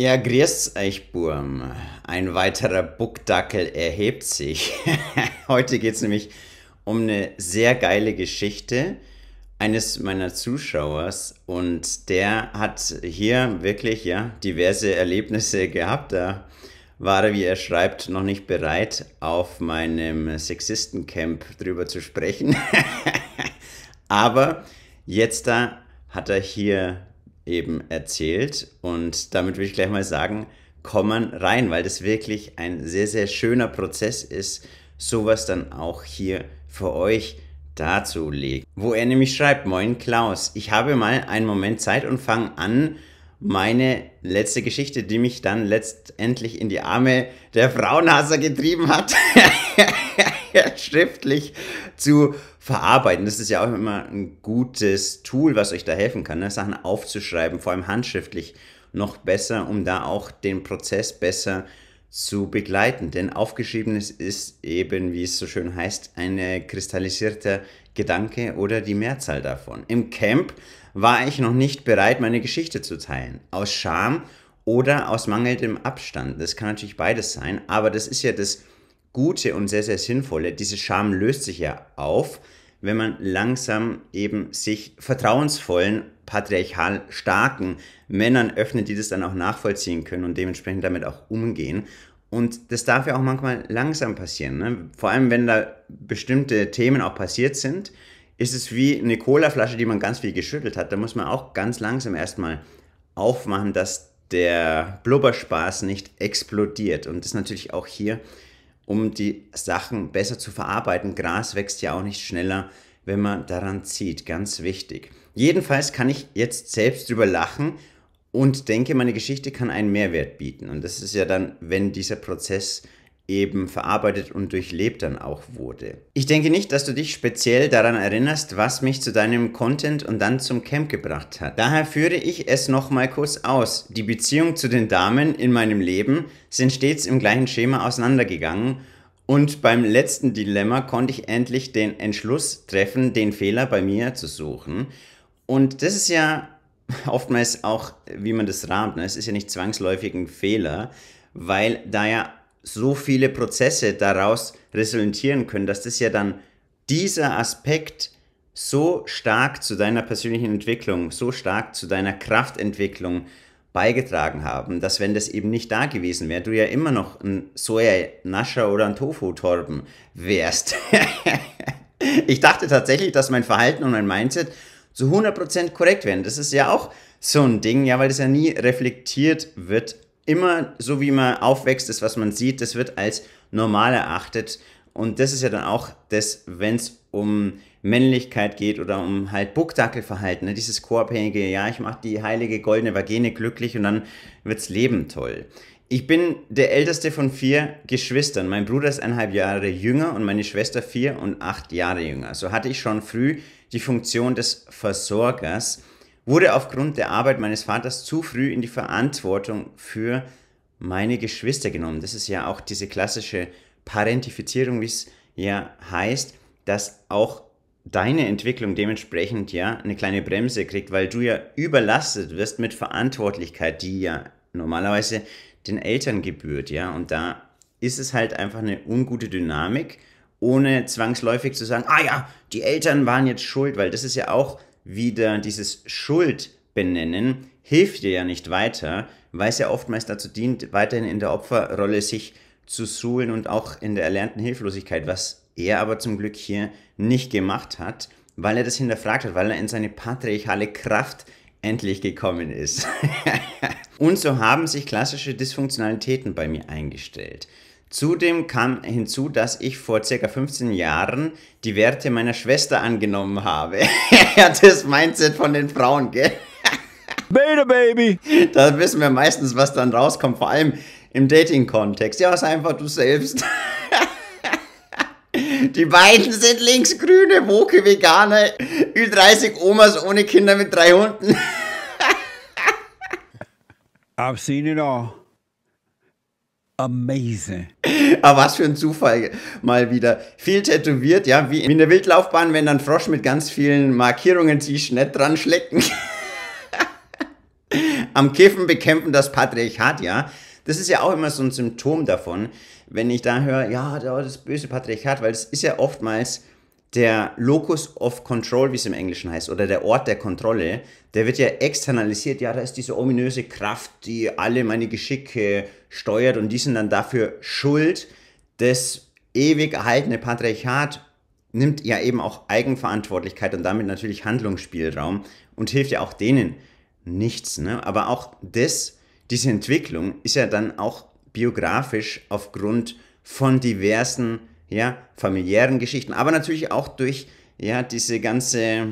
Ja, grüßt euch, Burm. Ein weiterer Buckdackel erhebt sich. Heute geht es nämlich um eine sehr geile Geschichte eines meiner Zuschauers und der hat hier wirklich ja diverse Erlebnisse gehabt. Da war er, wie er schreibt, noch nicht bereit, auf meinem Sexistencamp drüber zu sprechen. Aber jetzt da hat er hier eben erzählt. Und damit würde ich gleich mal sagen, kommen rein, weil das wirklich ein sehr, sehr schöner Prozess ist, sowas dann auch hier für euch darzulegen. Wo er nämlich schreibt, moin Klaus, ich habe mal einen Moment Zeit und fange an, meine letzte Geschichte, die mich dann letztendlich in die Arme der Frauenhasser getrieben hat. schriftlich zu verarbeiten. Das ist ja auch immer ein gutes Tool, was euch da helfen kann, ne? Sachen aufzuschreiben, vor allem handschriftlich noch besser, um da auch den Prozess besser zu begleiten. Denn aufgeschriebenes ist eben, wie es so schön heißt, ein äh, kristallisierter Gedanke oder die Mehrzahl davon. Im Camp war ich noch nicht bereit, meine Geschichte zu teilen. Aus Scham oder aus mangelndem Abstand. Das kann natürlich beides sein, aber das ist ja das gute und sehr, sehr sinnvolle. Diese Scham löst sich ja auf, wenn man langsam eben sich vertrauensvollen, patriarchal starken Männern öffnet, die das dann auch nachvollziehen können und dementsprechend damit auch umgehen. Und das darf ja auch manchmal langsam passieren. Ne? Vor allem, wenn da bestimmte Themen auch passiert sind, ist es wie eine Colaflasche, die man ganz viel geschüttelt hat. Da muss man auch ganz langsam erstmal aufmachen, dass der Blubberspaß nicht explodiert. Und das ist natürlich auch hier um die Sachen besser zu verarbeiten. Gras wächst ja auch nicht schneller, wenn man daran zieht. Ganz wichtig. Jedenfalls kann ich jetzt selbst drüber lachen und denke, meine Geschichte kann einen Mehrwert bieten. Und das ist ja dann, wenn dieser Prozess eben verarbeitet und durchlebt dann auch wurde. Ich denke nicht, dass du dich speziell daran erinnerst, was mich zu deinem Content und dann zum Camp gebracht hat. Daher führe ich es nochmal kurz aus. Die Beziehung zu den Damen in meinem Leben sind stets im gleichen Schema auseinandergegangen und beim letzten Dilemma konnte ich endlich den Entschluss treffen, den Fehler bei mir zu suchen. Und das ist ja oftmals auch, wie man das rahmt, ne? es ist ja nicht zwangsläufig ein Fehler, weil da ja so viele Prozesse daraus resultieren können, dass das ja dann dieser Aspekt so stark zu deiner persönlichen Entwicklung, so stark zu deiner Kraftentwicklung beigetragen haben, dass wenn das eben nicht da gewesen wäre, du ja immer noch ein Soja-Nascher oder ein Tofu-Torben wärst. ich dachte tatsächlich, dass mein Verhalten und mein Mindset zu 100% korrekt wären. Das ist ja auch so ein Ding, ja, weil das ja nie reflektiert wird immer so, wie man aufwächst, das, was man sieht, das wird als normal erachtet. Und das ist ja dann auch das, wenn es um Männlichkeit geht oder um halt Buckdackelverhalten, ne? dieses co-abhängige, ja, ich mache die heilige goldene Vagene glücklich und dann wird's Leben toll. Ich bin der älteste von vier Geschwistern. Mein Bruder ist eineinhalb Jahre jünger und meine Schwester vier und acht Jahre jünger. So hatte ich schon früh die Funktion des Versorgers wurde aufgrund der Arbeit meines Vaters zu früh in die Verantwortung für meine Geschwister genommen. Das ist ja auch diese klassische Parentifizierung, wie es ja heißt, dass auch deine Entwicklung dementsprechend ja eine kleine Bremse kriegt, weil du ja überlastet wirst mit Verantwortlichkeit, die ja normalerweise den Eltern gebührt, ja. Und da ist es halt einfach eine ungute Dynamik, ohne zwangsläufig zu sagen, ah ja, die Eltern waren jetzt schuld, weil das ist ja auch wieder dieses Schuldbenennen hilft dir ja nicht weiter, weil es ja oftmals dazu dient, weiterhin in der Opferrolle sich zu suhlen und auch in der erlernten Hilflosigkeit, was er aber zum Glück hier nicht gemacht hat, weil er das hinterfragt hat, weil er in seine patriarchale Kraft endlich gekommen ist. und so haben sich klassische Dysfunktionalitäten bei mir eingestellt. Zudem kam hinzu, dass ich vor ca. 15 Jahren die Werte meiner Schwester angenommen habe. das Mindset von den Frauen, gell? Beta Baby! Da wissen wir meistens, was dann rauskommt, vor allem im Dating-Kontext. Ja, sei einfach du selbst. Die beiden sind linksgrüne, woke Veganer, Ü30 Omas ohne Kinder mit drei Hunden. I've seen it all. Amazing. Aber ah, was für ein Zufall mal wieder. Viel tätowiert, ja, wie in der Wildlaufbahn, wenn dann Frosch mit ganz vielen Markierungen sich nicht dran schlecken. Am Kiffen bekämpfen das Patriarchat, ja. Das ist ja auch immer so ein Symptom davon, wenn ich da höre, ja, das böse Patriarchat, weil es ist ja oftmals der Locus of Control, wie es im Englischen heißt, oder der Ort der Kontrolle, der wird ja externalisiert. Ja, da ist diese ominöse Kraft, die alle meine Geschicke steuert und die sind dann dafür schuld. Das ewig erhaltene Patriarchat nimmt ja eben auch Eigenverantwortlichkeit und damit natürlich Handlungsspielraum und hilft ja auch denen nichts. Ne? Aber auch das, diese Entwicklung ist ja dann auch biografisch aufgrund von diversen ja, familiären Geschichten, aber natürlich auch durch ja, diese ganze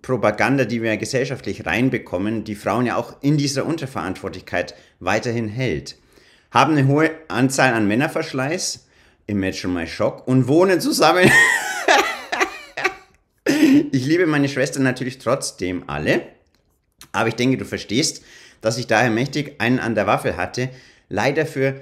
Propaganda, die wir gesellschaftlich reinbekommen, die Frauen ja auch in dieser Unterverantwortlichkeit weiterhin hält haben eine hohe Anzahl an Männerverschleiß, imagine my shock, und wohnen zusammen. ich liebe meine Schwester natürlich trotzdem alle, aber ich denke, du verstehst, dass ich daher mächtig einen an der Waffel hatte, leider für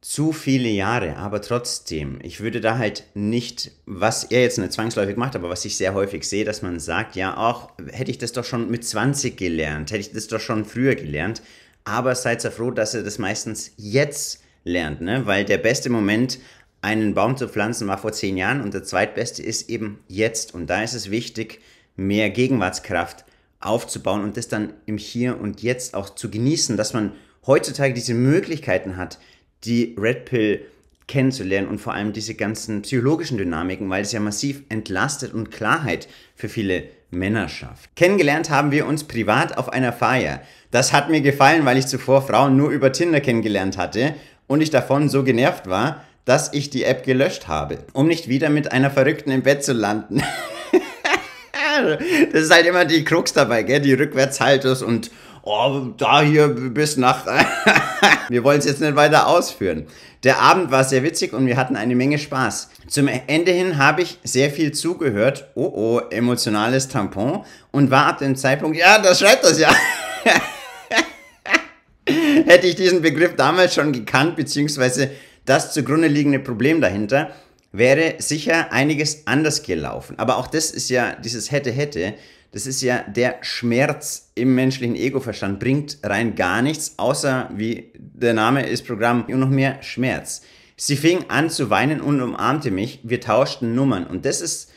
zu viele Jahre, aber trotzdem, ich würde da halt nicht, was er jetzt nicht zwangsläufig macht, aber was ich sehr häufig sehe, dass man sagt, ja, auch hätte ich das doch schon mit 20 gelernt, hätte ich das doch schon früher gelernt, aber seid sehr froh, dass ihr das meistens jetzt lernt, ne? weil der beste Moment, einen Baum zu pflanzen, war vor zehn Jahren und der zweitbeste ist eben jetzt. Und da ist es wichtig, mehr Gegenwartskraft aufzubauen und das dann im Hier und Jetzt auch zu genießen, dass man heutzutage diese Möglichkeiten hat, die Red Pill kennenzulernen und vor allem diese ganzen psychologischen Dynamiken, weil es ja massiv entlastet und Klarheit für viele Männer schafft. Kennengelernt haben wir uns privat auf einer Feier. Das hat mir gefallen, weil ich zuvor Frauen nur über Tinder kennengelernt hatte und ich davon so genervt war, dass ich die App gelöscht habe, um nicht wieder mit einer Verrückten im Bett zu landen. das ist halt immer die Krux dabei, gell? die Rückwärtshaltus und oh, da hier bis nach. wir wollen es jetzt nicht weiter ausführen. Der Abend war sehr witzig und wir hatten eine Menge Spaß. Zum Ende hin habe ich sehr viel zugehört. Oh oh, emotionales Tampon. Und war ab dem Zeitpunkt, ja, das schreibt das ja. Hätte ich diesen Begriff damals schon gekannt, beziehungsweise das zugrunde liegende Problem dahinter, wäre sicher einiges anders gelaufen. Aber auch das ist ja dieses hätte, hätte. Das ist ja der Schmerz im menschlichen Egoverstand, bringt rein gar nichts, außer wie der Name ist Programm, nur noch mehr Schmerz. Sie fing an zu weinen und umarmte mich. Wir tauschten Nummern. Und das ist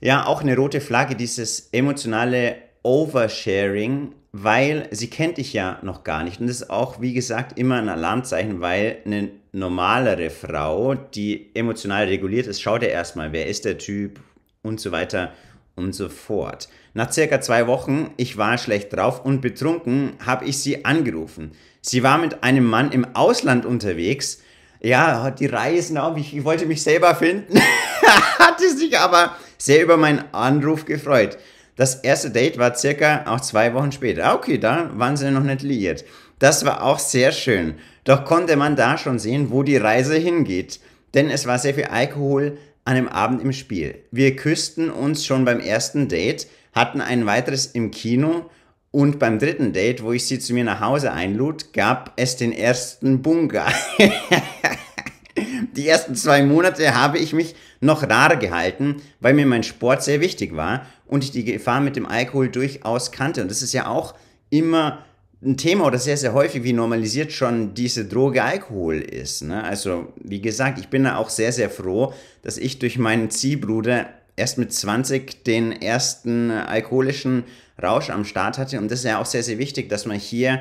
ja auch eine rote Flagge, dieses emotionale Oversharing, weil sie kennt dich ja noch gar nicht. Und das ist auch, wie gesagt, immer ein Alarmzeichen, weil eine normalere Frau, die emotional reguliert ist, schaut ja erstmal, wer ist der Typ und so weiter und so fort. Nach circa zwei Wochen, ich war schlecht drauf und betrunken, habe ich sie angerufen. Sie war mit einem Mann im Ausland unterwegs. Ja, die Reisen auf, ich, ich wollte mich selber finden. Hatte sich aber sehr über meinen Anruf gefreut. Das erste Date war circa auch zwei Wochen später. Ah, okay, da waren sie noch nicht liiert. Das war auch sehr schön. Doch konnte man da schon sehen, wo die Reise hingeht. Denn es war sehr viel Alkohol, an einem Abend im Spiel. Wir küssten uns schon beim ersten Date, hatten ein weiteres im Kino und beim dritten Date, wo ich sie zu mir nach Hause einlud, gab es den ersten Bunga. Die ersten zwei Monate habe ich mich noch rar gehalten, weil mir mein Sport sehr wichtig war und ich die Gefahr mit dem Alkohol durchaus kannte. Und das ist ja auch immer ein Thema oder sehr, sehr häufig, wie normalisiert schon diese Droge Alkohol ist. Ne? Also, wie gesagt, ich bin da auch sehr, sehr froh, dass ich durch meinen Ziehbruder erst mit 20 den ersten alkoholischen Rausch am Start hatte. Und das ist ja auch sehr, sehr wichtig, dass man hier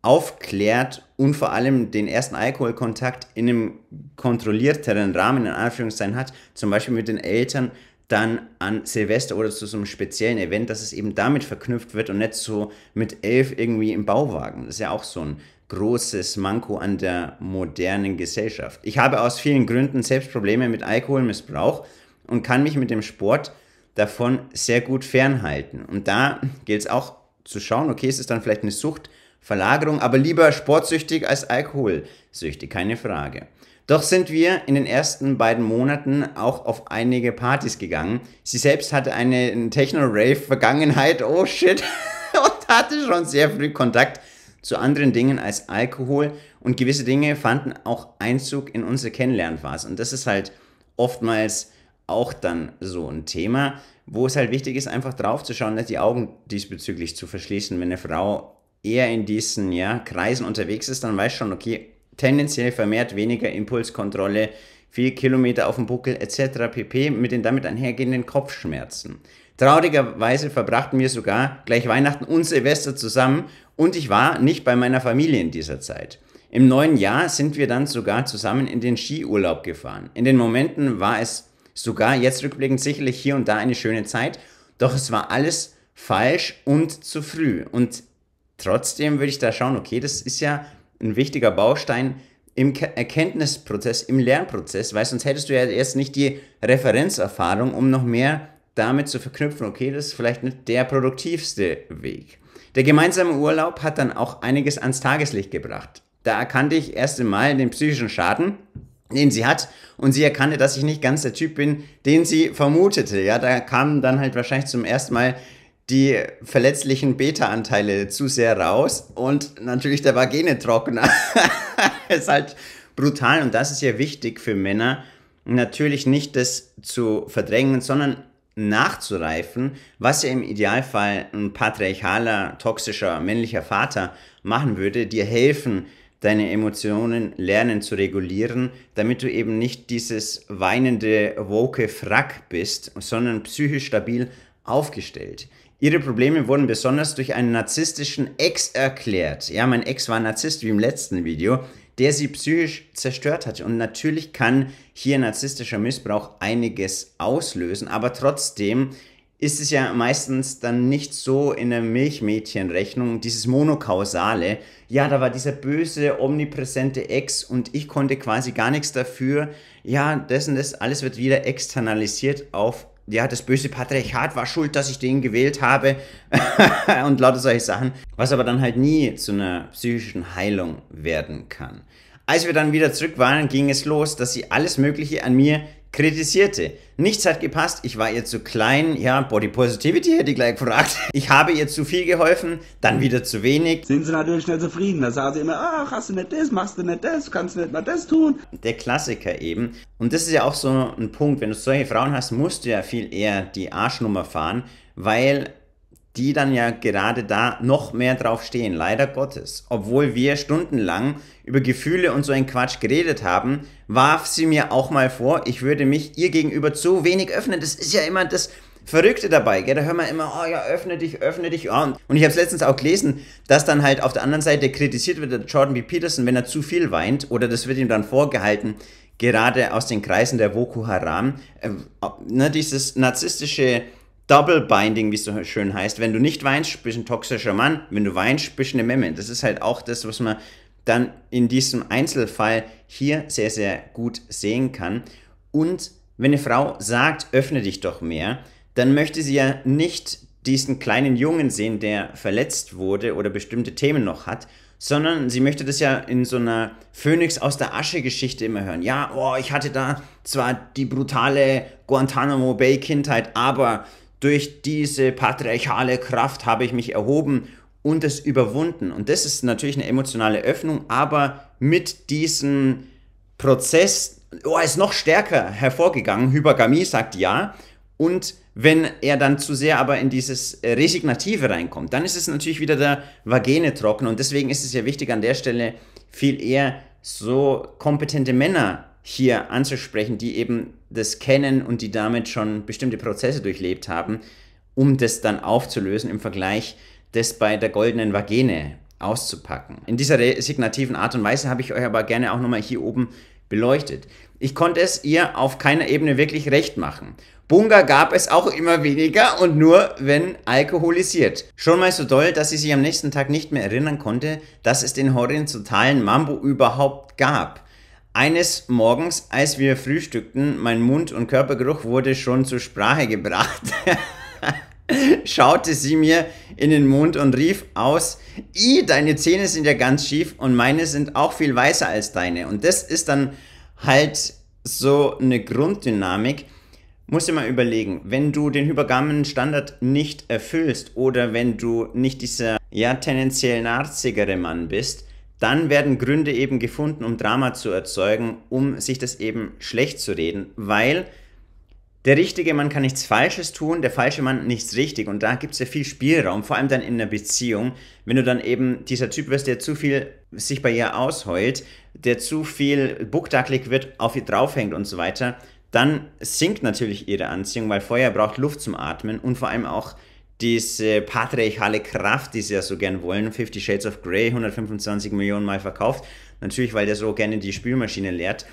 aufklärt und vor allem den ersten Alkoholkontakt in einem kontrollierteren Rahmen in Anführungszeichen hat, zum Beispiel mit den Eltern dann an Silvester oder zu so einem speziellen Event, dass es eben damit verknüpft wird und nicht so mit elf irgendwie im Bauwagen. Das ist ja auch so ein großes Manko an der modernen Gesellschaft. Ich habe aus vielen Gründen selbst Probleme mit Alkoholmissbrauch und kann mich mit dem Sport davon sehr gut fernhalten. Und da gilt es auch zu schauen, okay, es ist dann vielleicht eine Suchtverlagerung, aber lieber sportsüchtig als alkoholsüchtig, keine Frage. Doch sind wir in den ersten beiden Monaten auch auf einige Partys gegangen. Sie selbst hatte eine Techno-Rave-Vergangenheit, oh shit, und hatte schon sehr früh Kontakt zu anderen Dingen als Alkohol. Und gewisse Dinge fanden auch Einzug in unsere Kennenlernphase. Und das ist halt oftmals auch dann so ein Thema, wo es halt wichtig ist, einfach drauf zu schauen, nicht die Augen diesbezüglich zu verschließen. Wenn eine Frau eher in diesen ja, Kreisen unterwegs ist, dann weiß schon, okay, tendenziell vermehrt weniger Impulskontrolle, viel Kilometer auf dem Buckel etc. pp. mit den damit einhergehenden Kopfschmerzen. Traurigerweise verbrachten wir sogar gleich Weihnachten und Silvester zusammen und ich war nicht bei meiner Familie in dieser Zeit. Im neuen Jahr sind wir dann sogar zusammen in den Skiurlaub gefahren. In den Momenten war es sogar jetzt rückblickend sicherlich hier und da eine schöne Zeit, doch es war alles falsch und zu früh. Und trotzdem würde ich da schauen, okay, das ist ja ein wichtiger Baustein im Erkenntnisprozess, im Lernprozess, weil sonst hättest du ja erst nicht die Referenzerfahrung, um noch mehr damit zu verknüpfen, okay, das ist vielleicht nicht der produktivste Weg. Der gemeinsame Urlaub hat dann auch einiges ans Tageslicht gebracht. Da erkannte ich erst einmal den psychischen Schaden, den sie hat und sie erkannte, dass ich nicht ganz der Typ bin, den sie vermutete. Ja, da kam dann halt wahrscheinlich zum ersten Mal die verletzlichen Beta-Anteile zu sehr raus und natürlich der vagene trockener. ist halt brutal und das ist ja wichtig für Männer, natürlich nicht das zu verdrängen, sondern nachzureifen, was ja im Idealfall ein patriarchaler, toxischer, männlicher Vater machen würde, dir helfen, deine Emotionen lernen zu regulieren, damit du eben nicht dieses weinende, woke Frack bist, sondern psychisch stabil aufgestellt. Ihre Probleme wurden besonders durch einen narzisstischen Ex erklärt. Ja, mein Ex war Narzisst, wie im letzten Video, der sie psychisch zerstört hat. Und natürlich kann hier narzisstischer Missbrauch einiges auslösen, aber trotzdem ist es ja meistens dann nicht so in der Milchmädchenrechnung, dieses Monokausale. Ja, da war dieser böse, omnipräsente Ex und ich konnte quasi gar nichts dafür. Ja, das und das, alles wird wieder externalisiert auf ja, das böse Patriarchat war schuld, dass ich den gewählt habe und lauter solche Sachen, was aber dann halt nie zu einer psychischen Heilung werden kann. Als wir dann wieder zurück waren, ging es los, dass sie alles Mögliche an mir kritisierte. Nichts hat gepasst, ich war ihr zu klein, ja, Body Positivity hätte ich gleich gefragt. Ich habe ihr zu viel geholfen, dann wieder zu wenig. Sind sie natürlich schnell zufrieden, da sagen sie immer, ach, hast du nicht das, machst du nicht das, kannst du nicht mal das tun. Der Klassiker eben. Und das ist ja auch so ein Punkt, wenn du solche Frauen hast, musst du ja viel eher die Arschnummer fahren, weil die dann ja gerade da noch mehr drauf stehen, leider Gottes. Obwohl wir stundenlang über Gefühle und so ein Quatsch geredet haben, warf sie mir auch mal vor, ich würde mich ihr gegenüber zu wenig öffnen. Das ist ja immer das Verrückte dabei, gell? Da hören wir immer, oh ja, öffne dich, öffne dich. Oh. Und ich habe es letztens auch gelesen, dass dann halt auf der anderen Seite kritisiert wird, Jordan B. Peterson, wenn er zu viel weint, oder das wird ihm dann vorgehalten, gerade aus den Kreisen der Boko Haram, äh, ne, dieses narzisstische Double Binding, wie es so schön heißt. Wenn du nicht weinst, bist du ein toxischer Mann. Wenn du weinst, bist du eine Memme. Das ist halt auch das, was man dann in diesem Einzelfall hier sehr, sehr gut sehen kann. Und wenn eine Frau sagt, öffne dich doch mehr, dann möchte sie ja nicht diesen kleinen Jungen sehen, der verletzt wurde oder bestimmte Themen noch hat, sondern sie möchte das ja in so einer Phönix aus der Asche Geschichte immer hören. Ja, oh, ich hatte da zwar die brutale Guantanamo Bay Kindheit, aber durch diese patriarchale Kraft habe ich mich erhoben und es überwunden. Und das ist natürlich eine emotionale Öffnung, aber mit diesem Prozess, oh, ist noch stärker hervorgegangen. Hypergamie sagt ja. Und wenn er dann zu sehr aber in dieses äh, Resignative reinkommt, dann ist es natürlich wieder der Vagene trocken. Und deswegen ist es ja wichtig, an der Stelle viel eher so kompetente Männer hier anzusprechen, die eben das kennen und die damit schon bestimmte Prozesse durchlebt haben, um das dann aufzulösen im Vergleich, das bei der goldenen Vagene auszupacken. In dieser resignativen Art und Weise habe ich euch aber gerne auch nochmal hier oben beleuchtet. Ich konnte es ihr auf keiner Ebene wirklich recht machen. Bunga gab es auch immer weniger und nur, wenn alkoholisiert. Schon mal so doll, dass sie sich am nächsten Tag nicht mehr erinnern konnte, dass es den horizontalen Mambo überhaupt gab. Eines Morgens, als wir frühstückten, mein Mund- und Körpergeruch wurde schon zur Sprache gebracht, schaute sie mir in den Mund und rief aus, I, deine Zähne sind ja ganz schief und meine sind auch viel weißer als deine. Und das ist dann halt so eine Grunddynamik. Muss dir mal überlegen, wenn du den hypergamen Standard nicht erfüllst oder wenn du nicht dieser ja tendenziell narzigere Mann bist, dann werden Gründe eben gefunden, um Drama zu erzeugen, um sich das eben schlecht zu reden, weil der richtige Mann kann nichts Falsches tun, der falsche Mann nichts richtig. Und da gibt es ja viel Spielraum, vor allem dann in einer Beziehung, wenn du dann eben dieser Typ wirst, der zu viel sich bei ihr ausheult, der zu viel buckdacklig wird, auf ihr draufhängt und so weiter, dann sinkt natürlich ihre Anziehung, weil Feuer braucht Luft zum Atmen und vor allem auch diese patriarchale Kraft, die sie ja so gern wollen. 50 Shades of Grey, 125 Millionen Mal verkauft. Natürlich, weil der so gerne die Spülmaschine leert.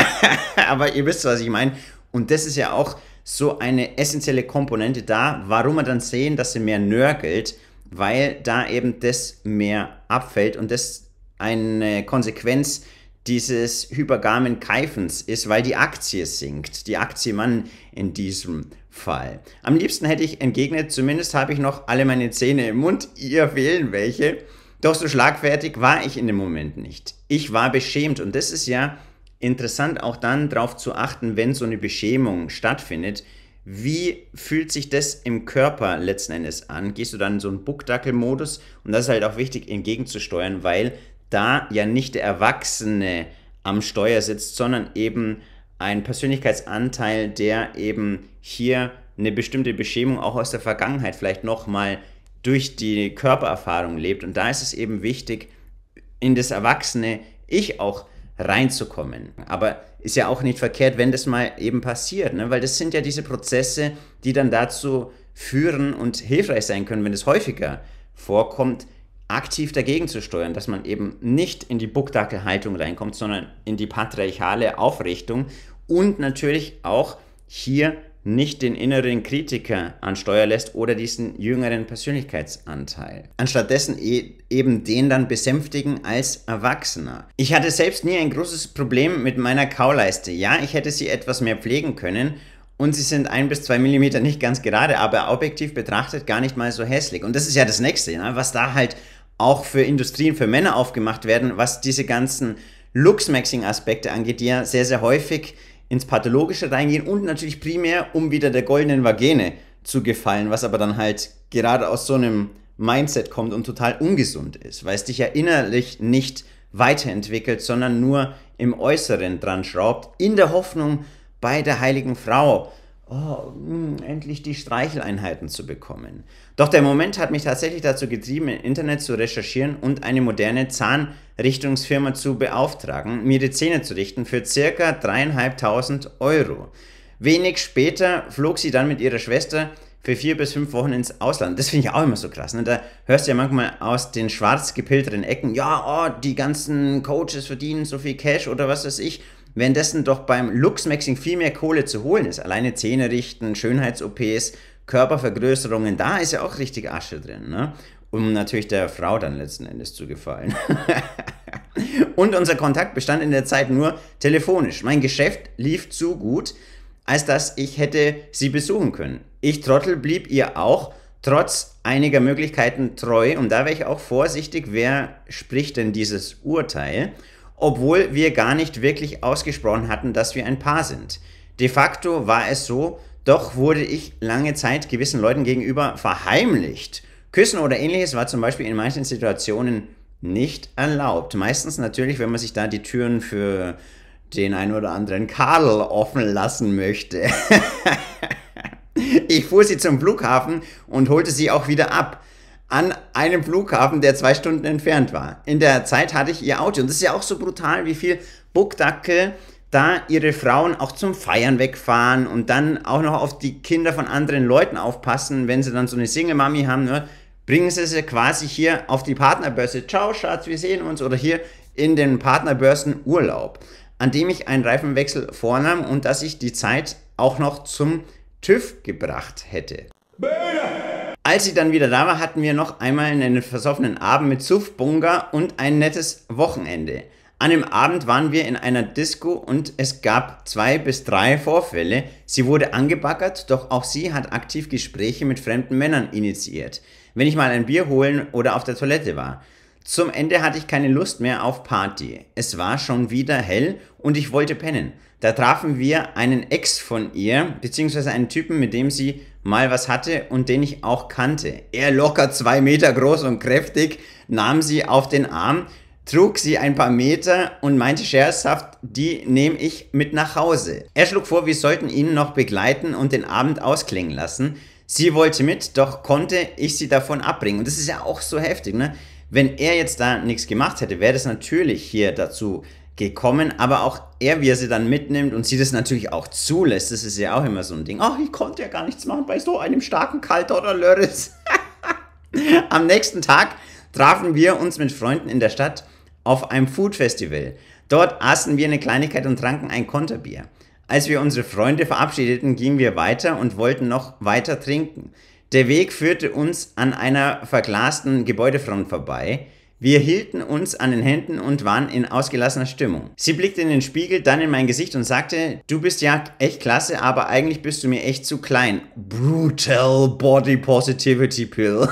Aber ihr wisst, was ich meine. Und das ist ja auch so eine essentielle Komponente da, warum wir dann sehen, dass sie mehr nörgelt, weil da eben das mehr abfällt und das eine Konsequenz dieses hypergamen Keifens ist, weil die Aktie sinkt. Die Aktie Mann in diesem Fall. Am liebsten hätte ich entgegnet, zumindest habe ich noch alle meine Zähne im Mund, ihr fehlen welche. Doch so schlagfertig war ich in dem Moment nicht. Ich war beschämt und das ist ja interessant auch dann darauf zu achten, wenn so eine Beschämung stattfindet. Wie fühlt sich das im Körper letzten Endes an? Gehst du dann in so einen Buckdackel-Modus? Und das ist halt auch wichtig entgegenzusteuern, weil da ja nicht der Erwachsene am Steuer sitzt, sondern eben ein Persönlichkeitsanteil, der eben hier eine bestimmte Beschämung auch aus der Vergangenheit vielleicht nochmal durch die Körpererfahrung lebt. Und da ist es eben wichtig, in das erwachsene Ich auch reinzukommen. Aber ist ja auch nicht verkehrt, wenn das mal eben passiert, ne? weil das sind ja diese Prozesse, die dann dazu führen und hilfreich sein können, wenn es häufiger vorkommt, aktiv dagegen zu steuern, dass man eben nicht in die Buckdackelhaltung reinkommt, sondern in die patriarchale Aufrichtung und natürlich auch hier nicht den inneren Kritiker ansteuern lässt oder diesen jüngeren Persönlichkeitsanteil. Anstattdessen e eben den dann besänftigen als Erwachsener. Ich hatte selbst nie ein großes Problem mit meiner Kauleiste. Ja, ich hätte sie etwas mehr pflegen können und sie sind ein bis zwei Millimeter nicht ganz gerade, aber objektiv betrachtet gar nicht mal so hässlich. Und das ist ja das Nächste, ne? was da halt auch für Industrien, für Männer aufgemacht werden, was diese ganzen Looks-Maxing-Aspekte angeht, die ja sehr, sehr häufig ins Pathologische reingehen und natürlich primär, um wieder der goldenen Vagene zu gefallen, was aber dann halt gerade aus so einem Mindset kommt und total ungesund ist, weil es dich ja innerlich nicht weiterentwickelt, sondern nur im Äußeren dran schraubt, in der Hoffnung, bei der heiligen Frau oh, mh, hm, endlich die Streicheleinheiten zu bekommen. Doch der Moment hat mich tatsächlich dazu getrieben, im Internet zu recherchieren und eine moderne Zahnrichtungsfirma zu beauftragen, mir die Zähne zu richten für circa dreieinhalbtausend Euro. Wenig später flog sie dann mit ihrer Schwester für vier bis fünf Wochen ins Ausland. Das finde ich auch immer so krass. Ne? Da hörst du ja manchmal aus den schwarz gepilterten Ecken, ja, oh, die ganzen Coaches verdienen so viel Cash oder was weiß ich währenddessen doch beim Lux-Maxing viel mehr Kohle zu holen ist. Alleine Zähne richten, Schönheits-OPs, Körpervergrößerungen, da ist ja auch richtig Asche drin, ne? Um natürlich der Frau dann letzten Endes zu gefallen. Und unser Kontakt bestand in der Zeit nur telefonisch. Mein Geschäft lief zu gut, als dass ich hätte sie besuchen können. Ich Trottel blieb ihr auch trotz einiger Möglichkeiten treu und da wäre ich auch vorsichtig, wer spricht denn dieses Urteil? obwohl wir gar nicht wirklich ausgesprochen hatten, dass wir ein Paar sind. De facto war es so, doch wurde ich lange Zeit gewissen Leuten gegenüber verheimlicht. Küssen oder ähnliches war zum Beispiel in manchen Situationen nicht erlaubt. Meistens natürlich, wenn man sich da die Türen für den ein oder anderen Kadel offen lassen möchte. ich fuhr sie zum Flughafen und holte sie auch wieder ab an einem Flughafen, der zwei Stunden entfernt war. In der Zeit hatte ich ihr Auto. Und das ist ja auch so brutal, wie viel Buckdackel da ihre Frauen auch zum Feiern wegfahren und dann auch noch auf die Kinder von anderen Leuten aufpassen, wenn sie dann so eine Single-Mami haben, ne? bringen sie sie quasi hier auf die Partnerbörse. Ciao, Schatz, wir sehen uns. Oder hier in den Partnerbörsen Urlaub, an dem ich einen Reifenwechsel vornahm und dass ich die Zeit auch noch zum TÜV gebracht hätte. Böder! Als sie dann wieder da war, hatten wir noch einmal einen versoffenen Abend mit Suff, Bunga und ein nettes Wochenende. An dem Abend waren wir in einer Disco und es gab zwei bis drei Vorfälle. Sie wurde angebaggert, doch auch sie hat aktiv Gespräche mit fremden Männern initiiert, wenn ich mal ein Bier holen oder auf der Toilette war. Zum Ende hatte ich keine Lust mehr auf Party. Es war schon wieder hell und ich wollte pennen da trafen wir einen Ex von ihr, beziehungsweise einen Typen, mit dem sie mal was hatte und den ich auch kannte. Er locker zwei Meter groß und kräftig nahm sie auf den Arm, trug sie ein paar Meter und meinte scherzhaft, die nehme ich mit nach Hause. Er schlug vor, wir sollten ihn noch begleiten und den Abend ausklingen lassen. Sie wollte mit, doch konnte ich sie davon abbringen. Und das ist ja auch so heftig, ne? Wenn er jetzt da nichts gemacht hätte, wäre das natürlich hier dazu gekommen, aber auch er, wie er sie dann mitnimmt und sie das natürlich auch zulässt, das ist ja auch immer so ein Ding. Ach, ich konnte ja gar nichts machen bei so einem starken Kalter oder Lörritz. Am nächsten Tag trafen wir uns mit Freunden in der Stadt auf einem Food Festival. Dort aßen wir eine Kleinigkeit und tranken ein Konterbier. Als wir unsere Freunde verabschiedeten, gingen wir weiter und wollten noch weiter trinken. Der Weg führte uns an einer verglasten Gebäudefront vorbei, wir hielten uns an den Händen und waren in ausgelassener Stimmung. Sie blickte in den Spiegel, dann in mein Gesicht und sagte, du bist ja echt klasse, aber eigentlich bist du mir echt zu klein. Brutal Body Positivity Pill.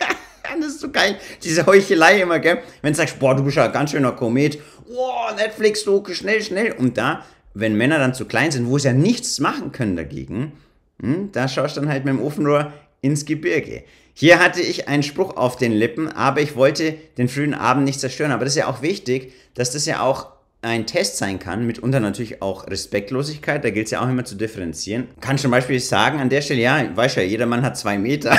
das ist so geil, diese Heuchelei immer, gell? Wenn du sagst, boah, du bist ja ein ganz schöner Komet. Boah, Netflix, so schnell, schnell. Und da, wenn Männer dann zu klein sind, wo sie ja nichts machen können dagegen, hm, da schaust du dann halt mit dem Ofenrohr ins Gebirge. Hier hatte ich einen Spruch auf den Lippen, aber ich wollte den frühen Abend nicht zerstören. Aber das ist ja auch wichtig, dass das ja auch ein Test sein kann, mitunter natürlich auch Respektlosigkeit, da gilt es ja auch immer zu differenzieren. Kann zum Beispiel sagen, an der Stelle, ja, weißt ja, jeder Mann hat zwei Meter.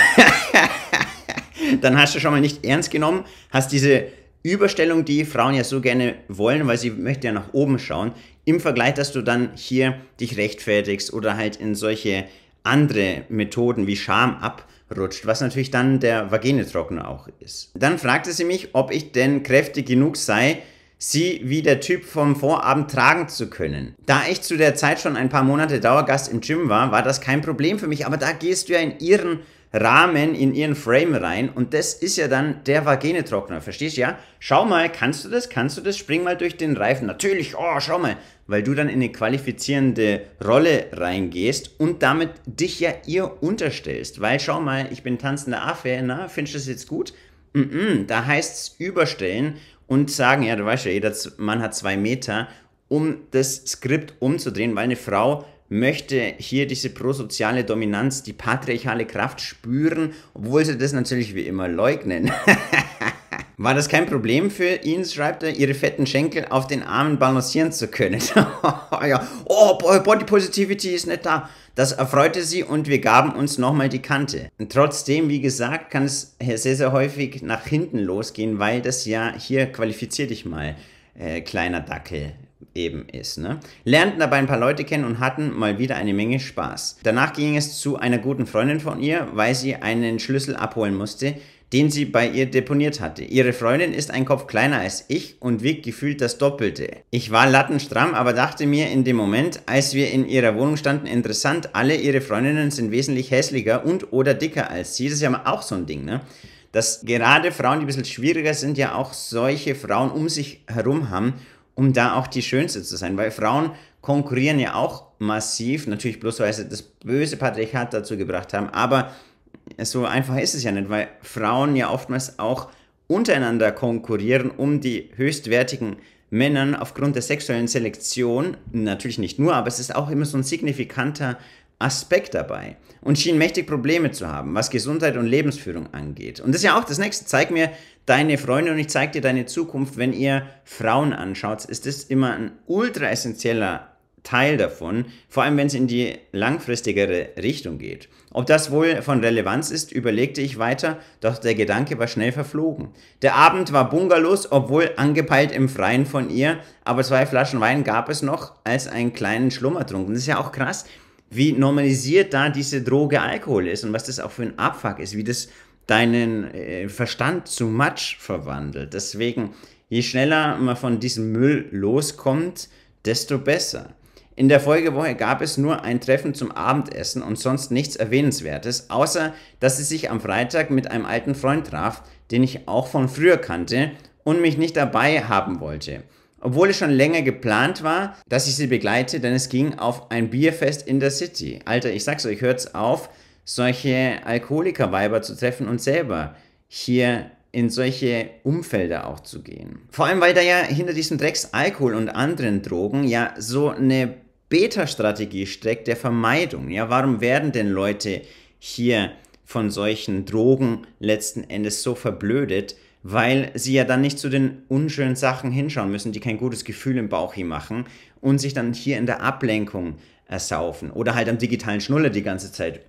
Dann hast du schon mal nicht ernst genommen, hast diese Überstellung, die Frauen ja so gerne wollen, weil sie möchten ja nach oben schauen, im Vergleich, dass du dann hier dich rechtfertigst oder halt in solche andere Methoden wie Scham abrutscht, was natürlich dann der Vaginetrockner auch ist. Dann fragte sie mich, ob ich denn kräftig genug sei, sie wie der Typ vom Vorabend tragen zu können. Da ich zu der Zeit schon ein paar Monate Dauergast im Gym war, war das kein Problem für mich, aber da gehst du ja in ihren Rahmen in ihren Frame rein und das ist ja dann der Vagenetrockner, verstehst du ja? Schau mal, kannst du das, kannst du das, spring mal durch den Reifen, natürlich, oh, schau mal, weil du dann in eine qualifizierende Rolle reingehst und damit dich ja ihr unterstellst, weil schau mal, ich bin tanzende Affe, na, findest du das jetzt gut? Mm -mm, da heißt's überstellen und sagen, ja, du weißt ja, jeder Mann hat zwei Meter, um das Skript umzudrehen, weil eine Frau möchte hier diese prosoziale Dominanz, die patriarchale Kraft spüren, obwohl sie das natürlich wie immer leugnen. War das kein Problem für ihn, schreibt er, ihre fetten Schenkel auf den Armen balancieren zu können? ja. Oh, Body Positivity ist nicht da. Das erfreute sie und wir gaben uns nochmal die Kante. Und trotzdem, wie gesagt, kann es sehr, sehr häufig nach hinten losgehen, weil das ja hier qualifiziert dich mal, äh, kleiner Dackel eben ist. Ne? Lernten dabei ein paar Leute kennen und hatten mal wieder eine Menge Spaß. Danach ging es zu einer guten Freundin von ihr, weil sie einen Schlüssel abholen musste, den sie bei ihr deponiert hatte. Ihre Freundin ist ein Kopf kleiner als ich und wiegt gefühlt das Doppelte. Ich war lattenstramm, aber dachte mir in dem Moment, als wir in ihrer Wohnung standen, interessant, alle ihre Freundinnen sind wesentlich hässlicher und oder dicker als sie. Das ist ja auch so ein Ding, ne? Dass gerade Frauen, die ein bisschen schwieriger sind, ja auch solche Frauen um sich herum haben um da auch die Schönste zu sein, weil Frauen konkurrieren ja auch massiv, natürlich bloß weil sie das böse Patriarchat dazu gebracht haben, aber so einfach ist es ja nicht, weil Frauen ja oftmals auch untereinander konkurrieren um die höchstwertigen Männern aufgrund der sexuellen Selektion, natürlich nicht nur, aber es ist auch immer so ein signifikanter Aspekt dabei und schien mächtig Probleme zu haben, was Gesundheit und Lebensführung angeht. Und das ist ja auch das nächste. Zeig mir deine Freunde und ich zeig dir deine Zukunft. Wenn ihr Frauen anschaut, ist das immer ein ultra essentieller Teil davon, vor allem wenn es in die langfristigere Richtung geht. Ob das wohl von Relevanz ist, überlegte ich weiter, doch der Gedanke war schnell verflogen. Der Abend war bungalos, obwohl angepeilt im Freien von ihr, aber zwei Flaschen Wein gab es noch als einen kleinen Schlummertrunk. trunken. Das ist ja auch krass, wie normalisiert da diese Droge Alkohol ist und was das auch für ein Abfuck ist, wie das deinen äh, Verstand zu Matsch verwandelt. Deswegen, je schneller man von diesem Müll loskommt, desto besser. In der Folgewoche gab es nur ein Treffen zum Abendessen und sonst nichts Erwähnenswertes, außer dass sie sich am Freitag mit einem alten Freund traf, den ich auch von früher kannte und mich nicht dabei haben wollte obwohl es schon länger geplant war, dass ich sie begleite, denn es ging auf ein Bierfest in der City. Alter, ich sag's euch, hört's auf, solche Alkoholikerweiber zu treffen und selber hier in solche Umfelder auch zu gehen. Vor allem, weil da ja hinter diesem Drecks Alkohol und anderen Drogen ja so eine Beta-Strategie steckt der Vermeidung. Ja, warum werden denn Leute hier von solchen Drogen letzten Endes so verblödet, weil sie ja dann nicht zu den unschönen Sachen hinschauen müssen, die kein gutes Gefühl im Bauch hier machen und sich dann hier in der Ablenkung ersaufen oder halt am digitalen Schnuller die ganze Zeit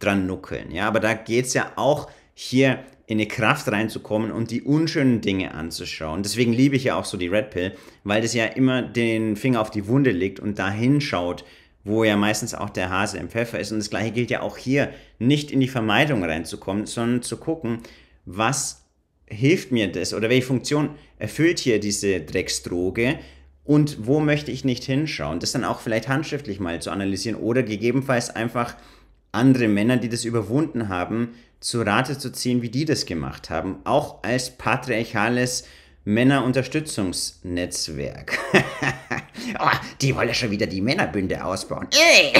dran nuckeln. Ja, aber da geht es ja auch hier in die Kraft reinzukommen und die unschönen Dinge anzuschauen. Deswegen liebe ich ja auch so die Red Pill, weil das ja immer den Finger auf die Wunde legt und da hinschaut, wo ja meistens auch der Hase im Pfeffer ist. Und das gleiche gilt ja auch hier, nicht in die Vermeidung reinzukommen, sondern zu gucken, was hilft mir das oder welche Funktion erfüllt hier diese Drecksdroge und wo möchte ich nicht hinschauen? Das dann auch vielleicht handschriftlich mal zu analysieren oder gegebenenfalls einfach andere Männer, die das überwunden haben, zu Rate zu ziehen, wie die das gemacht haben, auch als patriarchales Männerunterstützungsnetzwerk. oh, die wollen ja schon wieder die Männerbünde ausbauen. Ey!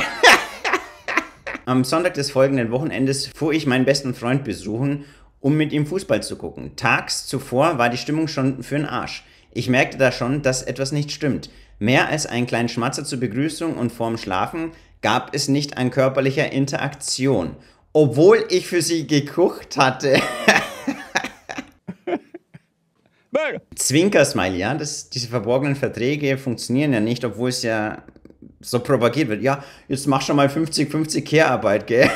Am Sonntag des folgenden Wochenendes fuhr ich meinen besten Freund besuchen um mit ihm Fußball zu gucken. Tags zuvor war die Stimmung schon für den Arsch. Ich merkte da schon, dass etwas nicht stimmt. Mehr als einen kleinen Schmatzer zur Begrüßung und vorm Schlafen gab es nicht an körperlicher Interaktion. Obwohl ich für sie gekocht hatte. Zwinker-Smiley, ja, das, diese verborgenen Verträge funktionieren ja nicht, obwohl es ja so propagiert wird. Ja, jetzt mach schon mal 50-50 Kehrarbeit, gell?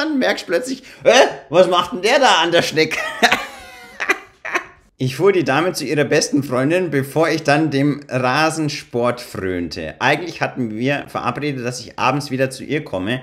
dann merkst du plötzlich, äh, was macht denn der da an der Schneck? Ich fuhr die Dame zu ihrer besten Freundin, bevor ich dann dem Rasensport frönte. Eigentlich hatten wir verabredet, dass ich abends wieder zu ihr komme.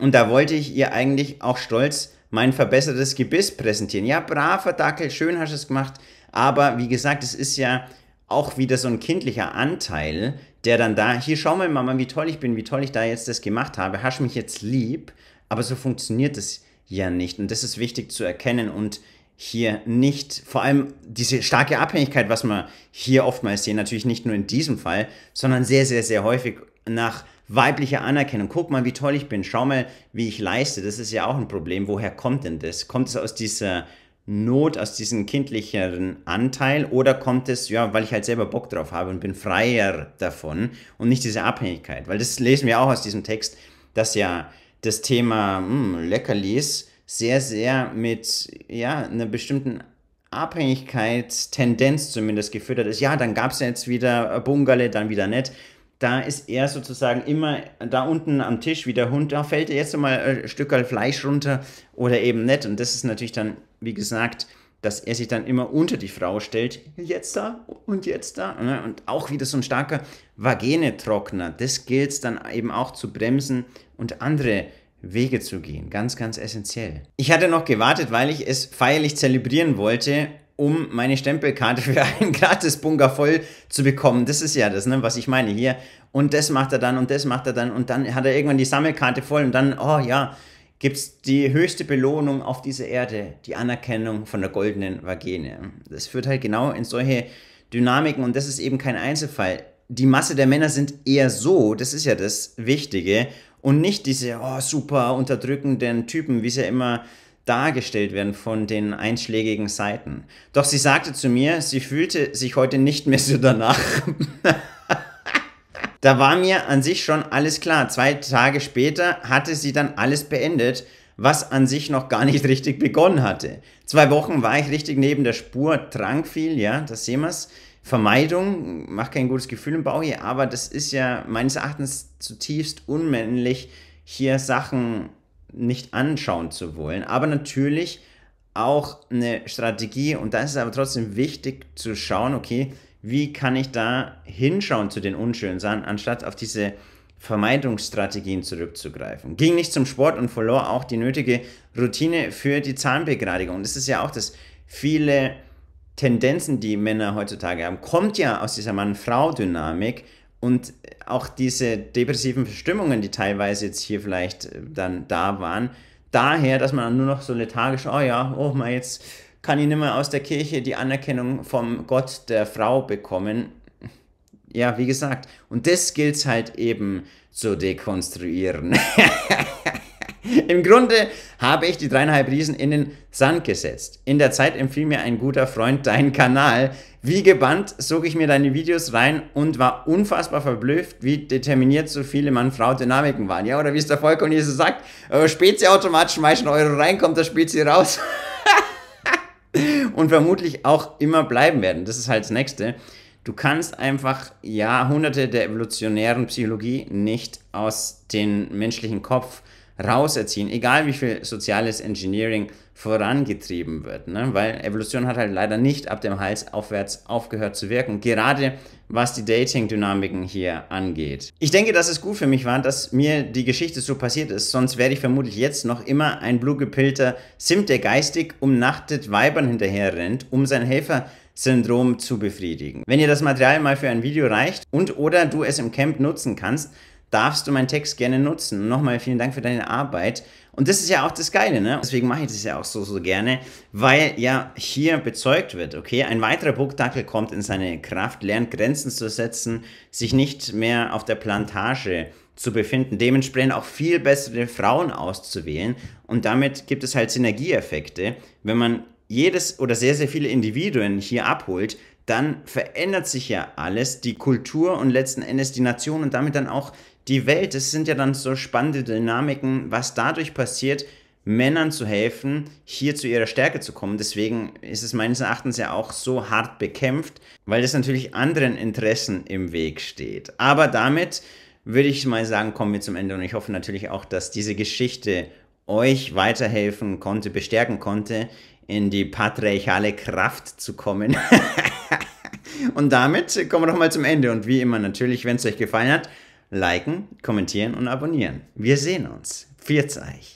Und da wollte ich ihr eigentlich auch stolz mein verbessertes Gebiss präsentieren. Ja, braver Dackel, schön hast du es gemacht. Aber wie gesagt, es ist ja auch wieder so ein kindlicher Anteil, der dann da, hier schau mal, Mama, wie toll ich bin, wie toll ich da jetzt das gemacht habe. Hast mich jetzt lieb. Aber so funktioniert es ja nicht. Und das ist wichtig zu erkennen und hier nicht, vor allem diese starke Abhängigkeit, was wir hier oftmals sehen, natürlich nicht nur in diesem Fall, sondern sehr, sehr, sehr häufig nach weiblicher Anerkennung. Guck mal, wie toll ich bin, schau mal, wie ich leiste. Das ist ja auch ein Problem. Woher kommt denn das? Kommt es aus dieser Not, aus diesem kindlicheren Anteil oder kommt es, ja, weil ich halt selber Bock drauf habe und bin freier davon und nicht diese Abhängigkeit? Weil das lesen wir auch aus diesem Text, dass ja das Thema mh, hm, Leckerlis sehr, sehr mit ja, einer bestimmten Abhängigkeitstendenz zumindest gefüttert ist. Ja, dann gab es ja jetzt wieder äh, Bungale, dann wieder nett. Da ist er sozusagen immer da unten am Tisch wie der Hund, da fällt jetzt mal äh, ein Stück Fleisch runter oder eben nett. Und das ist natürlich dann, wie gesagt, dass er sich dann immer unter die Frau stellt, jetzt da und jetzt da. Ne? Und auch wieder so ein starker Vagenetrockner. Das gilt es dann eben auch zu bremsen und andere Wege zu gehen. Ganz, ganz essentiell. Ich hatte noch gewartet, weil ich es feierlich zelebrieren wollte, um meine Stempelkarte für einen gratis Bunker voll zu bekommen. Das ist ja das, ne, was ich meine hier. Und das macht er dann und das macht er dann und dann hat er irgendwann die Sammelkarte voll und dann, oh ja, gibt es die höchste Belohnung auf dieser Erde, die Anerkennung von der goldenen Vagene. Das führt halt genau in solche Dynamiken und das ist eben kein Einzelfall. Die Masse der Männer sind eher so, das ist ja das Wichtige, und nicht diese oh, super unterdrückenden Typen, wie sie ja immer dargestellt werden von den einschlägigen Seiten. Doch sie sagte zu mir, sie fühlte sich heute nicht mehr so danach. Da war mir an sich schon alles klar. Zwei Tage später hatte sie dann alles beendet, was an sich noch gar nicht richtig begonnen hatte. Zwei Wochen war ich richtig neben der Spur, trank viel, ja, das sehen wir's. Vermeidung macht kein gutes Gefühl im Bauch hier, aber das ist ja meines Erachtens zutiefst unmännlich, hier Sachen nicht anschauen zu wollen. Aber natürlich auch eine Strategie und da ist es aber trotzdem wichtig zu schauen, okay, wie kann ich da hinschauen zu den unschönen Sachen, anstatt auf diese Vermeidungsstrategien zurückzugreifen. Ging nicht zum Sport und verlor auch die nötige Routine für die Zahnbegradigung. Und das ist ja auch das viele Tendenzen, die Männer heutzutage haben, kommt ja aus dieser Mann-Frau-Dynamik und auch diese depressiven Verstimmungen, die teilweise jetzt hier vielleicht äh, dann da waren, daher, dass man nur noch so lethargisch, oh ja, oh mal jetzt kann ich nicht mehr aus der Kirche die Anerkennung vom Gott der Frau bekommen. Ja, wie gesagt. Und das gilt halt eben zu dekonstruieren. Im Grunde habe ich die dreieinhalb Riesen in den Sand gesetzt. In der Zeit empfiehlt mir ein guter Freund deinen Kanal. Wie gebannt zog ich mir deine Videos rein und war unfassbar verblüfft, wie determiniert so viele Mann-Frau-Dynamiken waren. Ja, oder wie es der Volk und Jesus sagt, äh, sie automatisch schmeißen eure rein, kommt das sie raus. und vermutlich auch immer bleiben werden. Das ist halt das Nächste. Du kannst einfach Jahrhunderte der evolutionären Psychologie nicht aus dem menschlichen Kopf rauserziehen, egal wie viel soziales Engineering vorangetrieben wird. Ne? Weil Evolution hat halt leider nicht ab dem Hals aufwärts aufgehört zu wirken. Gerade was die Dating-Dynamiken hier angeht. Ich denke, dass es gut für mich war, dass mir die Geschichte so passiert ist, sonst werde ich vermutlich jetzt noch immer ein blutgepillter Sim, der geistig umnachtet Weibern hinterher rennt, um sein Helfer-Syndrom zu befriedigen. Wenn dir das Material mal für ein Video reicht und oder du es im Camp nutzen kannst, darfst du meinen Text gerne nutzen. Und nochmal vielen Dank für deine Arbeit. Und das ist ja auch das Geile, ne? Deswegen mache ich das ja auch so, so gerne, weil ja hier bezeugt wird, okay? Ein weiterer Burgdackel kommt in seine Kraft, lernt Grenzen zu setzen, sich nicht mehr auf der Plantage zu befinden, dementsprechend auch viel bessere Frauen auszuwählen. Und damit gibt es halt Synergieeffekte. Wenn man jedes oder sehr, sehr viele Individuen hier abholt, dann verändert sich ja alles, die Kultur und letzten Endes die Nation und damit dann auch die Welt. das sind ja dann so spannende Dynamiken, was dadurch passiert, Männern zu helfen, hier zu ihrer Stärke zu kommen. Deswegen ist es meines Erachtens ja auch so hart bekämpft, weil das natürlich anderen Interessen im Weg steht. Aber damit würde ich mal sagen, kommen wir zum Ende und ich hoffe natürlich auch, dass diese Geschichte euch weiterhelfen konnte, bestärken konnte, in die patriarchale Kraft zu kommen. und damit kommen wir doch mal zum Ende und wie immer natürlich, wenn es euch gefallen hat, liken, kommentieren und abonnieren. Wir sehen uns. Vierzeig.